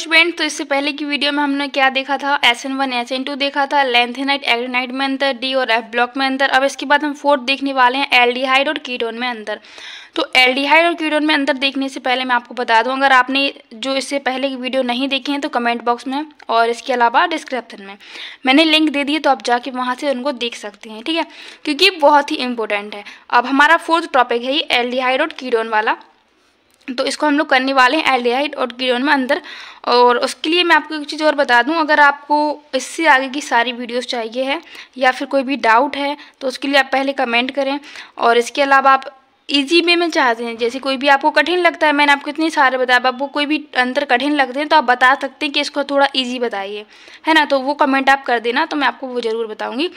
student तो इससे पहले की वीडियो में हमने क्या देखा था S N one S N two देखा था लेंथेनाइट एग्रेनाइट में अंतर डी और एफ ब्लॉक में अंतर अब इसके बाद हम फोर्थ देखने वाले हैं एल्डिहाइड और कीटोन में अंतर तो एल्डिहाइड और कीटोन में अंतर देखने से पहले मैं आपको बता दूं अगर आपने जो इससे पहले की वीडियो नहीं देखी है तो कमेंट बॉक्स में और इसके अलावा डिस्क्रिप्शन में मैंने लिंक दे दी तो आप जाके वहाँ से उनको देख सकते हैं ठीक है क्योंकि बहुत ही इंपॉर्टेंट है अब हमारा फोर्थ टॉपिक है ये एल्डिहाइड और कीटोन वाला तो इसको हम लोग करने वाले हैं एल्डिहाइड और गिलोन में अंदर और उसके लिए मैं आपको एक चीज़ और बता दूं अगर आपको इससे आगे की सारी वीडियोस चाहिए है या फिर कोई भी डाउट है तो उसके लिए आप पहले कमेंट करें और इसके अलावा आप इजी वे में चाहते हैं जैसे कोई भी आपको कठिन लगता है मैंने आपको इतने सारे बताया आपको कोई भी अंतर कठिन लगते हैं तो आप बता सकते हैं कि इसको थोड़ा ईजी बताइए है ना तो वो कमेंट आप कर देना तो मैं आपको वो ज़रूर बताऊंगी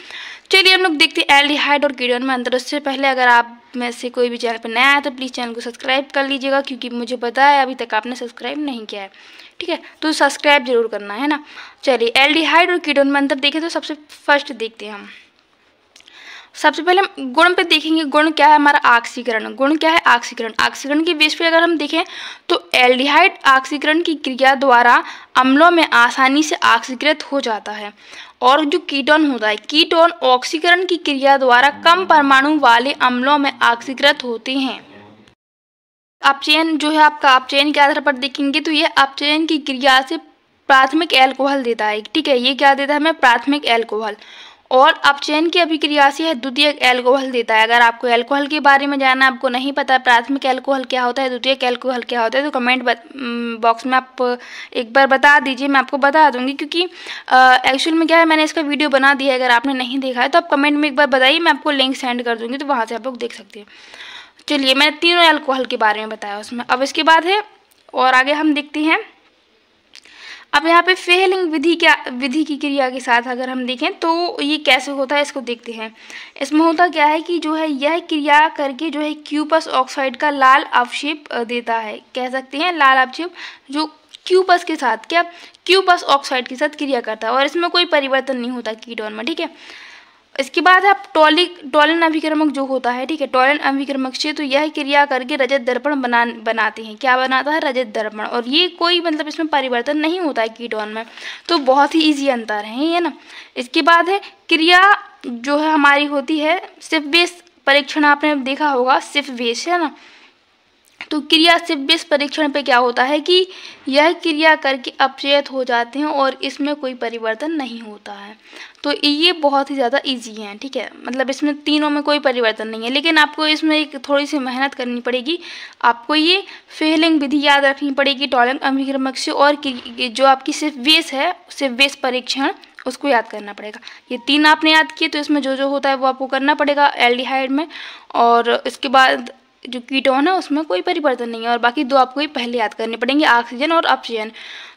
चलिए हम लोग देखते हैं एल्डिहाइड और कीडन में अंतर उससे पहले अगर आप में से कोई भी चैनल पर नया है तो प्लीज़ चैनल को सब्सक्राइब कर लीजिएगा क्योंकि मुझे पता है अभी तक आपने सब्सक्राइब नहीं किया है ठीक है तो सब्सक्राइब जरूर करना है ना चलिए हाइड और किडोन में अंतर देखें तो सबसे फर्स्ट देखते हैं हम सबसे पहले हम गुण पे देखेंगे गुण क्या है हमारा ऑक्सीकरण गुण क्या है ऑक्सीकरण ऑक्सीकरण की बेस पे अगर हम देखें तो एल्डिहाइड ऑक्सीकरण की क्रिया द्वारा अम्लों में आसानी से ऑक्सीकृत हो जाता है और जो कीटोन होता है कीटोन ऑक्सीकरण की क्रिया द्वारा कम परमाणु वाले अम्लों में ऑक्सीकृत होते हैं अपचयन जो है आपका अपचयन के आधार पर देखेंगे तो ये अपचयन की क्रिया से प्राथमिक एल्कोहल देता है ठीक है ये क्या देता है हमें प्राथमिक एल्कोहल और अपचयन की अभिक्रिया से द्वितीय एल्कोहल देता है अगर आपको एल्कोहल के बारे में जानना आपको नहीं पता प्राथमिक एल्कोहल क्या होता है द्वितीय एल्कोहल क्या होता है तो कमेंट बॉक्स mm, में आप एक बार बता दीजिए मैं आपको बता दूंगी क्योंकि एक्चुअल में क्या है मैंने इसका वीडियो बना दिया है अगर आपने नहीं देखा है तो आप कमेंट में एक बार बताइए मैं आपको लिंक सेंड कर दूँगी तो वहाँ से आप लोग देख सकते हैं चलिए मैंने तीनों एल्कोहल के बारे में बताया उसमें अब इसके बाद है और आगे हम देखते हैं अब यहाँ पे फेलिंग विधि क्या विधि की क्रिया के साथ अगर हम देखें तो ये कैसे होता है इसको देखते हैं इसमें होता क्या है कि जो है यह क्रिया करके जो है क्यूपस ऑक्साइड का लाल अवक्षेप देता है कह सकते हैं लाल अवक्षेप जो क्यूपस के साथ क्या क्यूपस ऑक्साइड के साथ क्रिया करता है और इसमें कोई परिवर्तन नहीं होता कीटोन में ठीक है इसके बाद आप टॉलिक टॉलन अभिक्रमक जो होता है ठीक है टॉलन अभिक्रमक से तो यह क्रिया करके रजत दर्पण बना बनाते हैं क्या बनाता है रजत दर्पण और ये कोई मतलब इसमें परिवर्तन नहीं होता है कीटोन में तो बहुत ही ईजी अंतर है ये ना इसके बाद है क्रिया जो है हमारी होती है सिर्फ बेस परीक्षण आपने देखा होगा सिर्फ बेस है ना तो क्रिया से विष परीक्षण पे क्या होता है कि यह क्रिया करके अपचेत हो जाते हैं और इसमें कोई परिवर्तन नहीं होता है तो ये बहुत ही ज़्यादा इजी है ठीक है मतलब इसमें तीनों में कोई परिवर्तन नहीं है लेकिन आपको इसमें एक थोड़ी सी मेहनत करनी पड़ेगी आपको ये फेलिंग विधि याद रखनी पड़ेगी टॉलिंग अभिक्रमक से और जो आपकी सिर्फ वेस है सिर्फ वेस परीक्षण उसको याद करना पड़ेगा ये तीन आपने याद किए तो इसमें जो जो होता है वो आपको करना पड़ेगा एल्डिहाइड में और इसके बाद जो कीटोन है उसमें कोई परिवर्तन नहीं है और बाकी दो आपको पहले याद करने पड़ेंगे ऑक्सीजन और ऑप्सीजन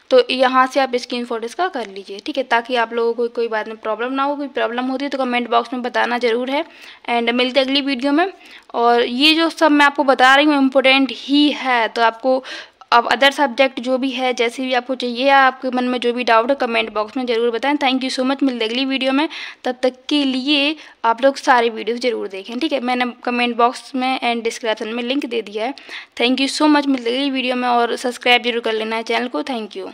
तो यहाँ से आप स्क्रीन फोट इसका कर लीजिए ठीक है ताकि आप लोगों को कोई बात में प्रॉब्लम ना हो कोई प्रॉब्लम होती है तो कमेंट बॉक्स में बताना ज़रूर है एंड मिलते अगली वीडियो में और ये जो सब मैं आपको बता रही हूँ इम्पोर्टेंट ही है तो आपको अब अदर सब्जेक्ट जो भी है जैसे भी आपको चाहिए आपके मन में जो भी डाउट है कमेंट बॉक्स में ज़रूर बताएं थैंक यू सो मच मिलते अगली वीडियो में तब तक के लिए आप लोग सारी वीडियोस ज़रूर देखें ठीक है मैंने कमेंट बॉक्स में एंड डिस्क्रिप्शन में लिंक दे दिया है थैंक यू सो मच मिलते अगली वीडियो में और सब्सक्राइब जरूर कर लेना है चैनल को थैंक यू